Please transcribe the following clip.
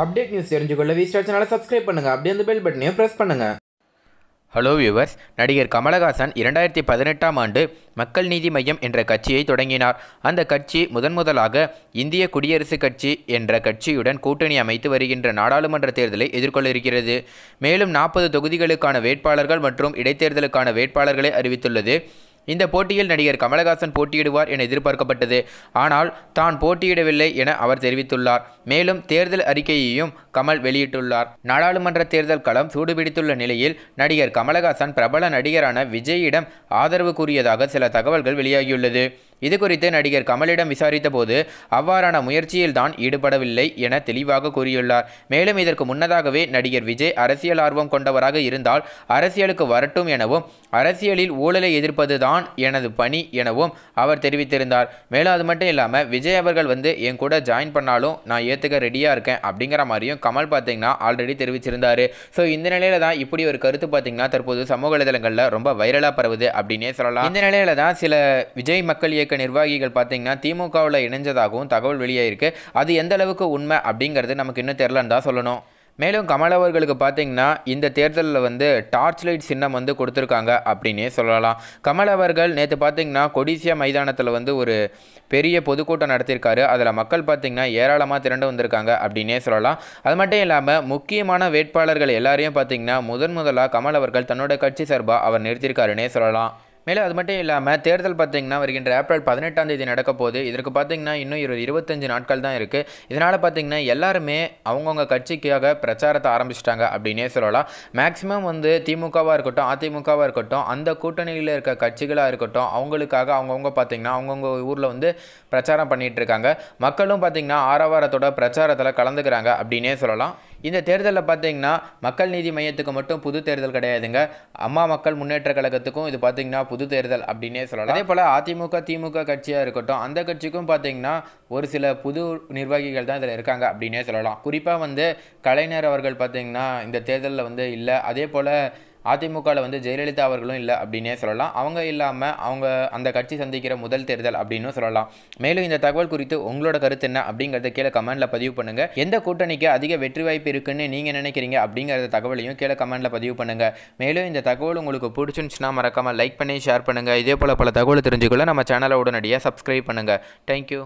update news தெரிஞ்சுக்கொள்ள V Star சேனலை subscribe பண்ணுங்கள் அப்படியே அந்த பெல் பட்டனையும் ப்ரெஸ் பண்ணுங்கள் ஹலோ வியூவர்ஸ் நடிகர் கமலஹாசன் இரண்டாயிரத்தி பதினெட்டாம் ஆண்டு மக்கள் நீதி மையம் என்ற கட்சியை தொடங்கினார் அந்த கட்சி முதன் முதலாக இந்திய குடியரசுக் கட்சி என்ற கட்சியுடன் கூட்டணி அமைத்து வருகின்ற நாடாளுமன்ற தேர்தலை எதிர்கொள்ள இருக்கிறது மேலும் நாற்பது தொகுதிகளுக்கான வேட்பாளர்கள் மற்றும் இடைத்தேர்தலுக்கான வேட்பாளர்களை அறிவித்துள்ளது இந்த போட்டியில் நடிகர் கமலஹாசன் போட்டியிடுவார் என எதிர்பார்க்கப்பட்டது ஆனால் தான் போட்டியிடவில்லை என அவர் தெரிவித்துள்ளார் மேலும் தேர்தல் அறிக்கையையும் கமல் வெளியிட்டுள்ளார் நாடாளுமன்ற தேர்தல் களம் சூடுபிடித்துள்ள நிலையில் நடிகர் கமலஹாசன் பிரபல நடிகரான விஜயிடம் ஆதரவு கூறியதாக சில தகவல்கள் வெளியாகியுள்ளது இது குறித்து நடிகர் கமலிடம் விசாரித்த போது அவ்வாறான முயற்சியில் தான் ஈடுபடவில்லை என தெளிவாக கூறியுள்ளார் மேலும் இதற்கு முன்னதாகவே நடிகர் விஜய் அரசியல் ஆர்வம் கொண்டவராக இருந்தால் அரசியலுக்கு வரட்டும் எனவும் அரசியலில் ஊழலை எதிர்ப்பது தான் எனது பணி எனவும் அவர் தெரிவித்திருந்தார் மேலும் அது மட்டும் இல்லாமல் விஜய் அவர்கள் வந்து என் கூட ஜாயின் பண்ணாலும் நான் ஏற்றுக்க ரெடியாக இருக்கேன் அப்படிங்கிற மாதிரியும் கமல் பார்த்தீங்கன்னா ஆல்ரெடி தெரிவிச்சிருந்தார் ஸோ இந்த நிலையில தான் இப்படி ஒரு கருத்து பார்த்தீங்கன்னா தற்போது சமூக வலைதளங்களில் ரொம்ப வைரலாக பரவுது அப்படின்னே சொல்லலாம் இந்த நிலையில தான் சில விஜய் மக்கள் இயக்க இருக்க நிர்வாகிகள் பார்த்தீங்கன்னா திமுகவில் இணைஞ்சதாகவும் தகவல் வெளியாயிருக்கு அது எந்த அளவுக்கு உண்மை அப்படிங்கிறது நமக்கு இன்னும் தெரிலன்னு தான் சொல்லணும் மேலும் கமல் அவர்களுக்கு பார்த்தீங்கன்னா இந்த தேர்தலில் வந்து டார்ச் லைட் சின்னம் வந்து கொடுத்துருக்காங்க அப்படின்னே சொல்லலாம் கமல் அவர்கள் நேற்று பார்த்தீங்கன்னா கொடிசியா மைதானத்தில் வந்து ஒரு பெரிய பொதுக்கூட்டம் நடத்தியிருக்காரு அதில் மக்கள் பார்த்தீங்கன்னா ஏராளமாக திரண்டு வந்திருக்காங்க அப்படின்னே சொல்லலாம் அது மட்டும் இல்லாமல் முக்கியமான வேட்பாளர்கள் எல்லாரையும் பார்த்தீங்கன்னா முதன் முதலாக கமல் அவர்கள் தன்னோட கட்சி சார்பாக அவர் நிறுத்தியிருக்காருன்னே சொல்லலாம் மேலும் அது மட்டும் இல்லாமல் தேர்தல் பார்த்தீங்கன்னா வருகின்ற ஏப்ரல் பதினெட்டாம் தேதி நடக்க போது இதற்கு பார்த்திங்கன்னா இன்னும் இரு இருபத்தஞ்சு நாட்கள் தான் இருக்குது இதனால் பார்த்தீங்கன்னா எல்லாருமே அவங்கவுங்க கட்சிக்காக பிரச்சாரத்தை ஆரம்பிச்சிட்டாங்க அப்படின்னே சொல்லலாம் மேக்ஸிமம் வந்து திமுகவாக இருக்கட்டும் அதிமுகவாக இருக்கட்டும் அந்த கூட்டணியில் இருக்க கட்சிகளாக இருக்கட்டும் அவங்களுக்காக அவங்கவுங்க பார்த்தீங்கன்னா அவங்கவுங்க ஊரில் வந்து பிரச்சாரம் பண்ணிகிட்ருக்காங்க மக்களும் பார்த்திங்கன்னா ஆரவாரத்தோட பிரச்சாரத்தில் கலந்துக்கிறாங்க அப்படின்னே சொல்லலாம் இந்த தேர்தலில் பார்த்தீங்கன்னா மக்கள் நீதி மையத்துக்கு மட்டும் புது தேர்தல் கிடையாதுங்க அம்மா மக்கள் முன்னேற்ற கழகத்துக்கும் இது பார்த்தீங்கன்னா புது தேர்தல் அப்படின்னே சொல்லலாம் அதே போல் அதிமுக திமுக கட்சியாக இருக்கட்டும் அந்த கட்சிக்கும் பார்த்தீங்கன்னா ஒரு சில புது நிர்வாகிகள் தான் இதில் இருக்காங்க அப்படின்னே சொல்லலாம் குறிப்பாக வந்து கலைஞர் அவர்கள் பார்த்தீங்கன்னா இந்த தேர்தலில் வந்து இல்லை அதே போல் அதிமுகவில் வந்து ஜெயலலிதா அவர்களும் இல்லை அப்படின்னே சொல்லலாம் அவங்க இல்லாமல் அவங்க அந்த கட்சி சந்திக்கிற முதல் தேர்தல் அப்படின்னு சொல்லலாம் மேலும் இந்த தகவல் குறித்து உங்களோட கருத்து என்ன அப்படிங்கிறத கீழே கமெண்ட்டில் பதிவு பண்ணுங்கள் எந்த கூட்டணிக்கு அதிக வெற்றி வாய்ப்பு இருக்குன்னு நீங்கள் நினைக்கிறீங்க அப்படிங்கிறத தகவலையும் கீழே கமெண்டில் பதிவு பண்ணுங்கள் மேலும் இந்த தகவல் உங்களுக்கு பிடிச்சிருந்துச்சுன்னா மறக்காமல் லைக் பண்ணி ஷேர் பண்ணுங்கள் இதே போல் பல தகவல் தெரிஞ்சுக்கொள்ள நம்ம சேனலை உடனடியாக சப்ஸ்கிரைப் பண்ணுங்கள் தேங்க்யூ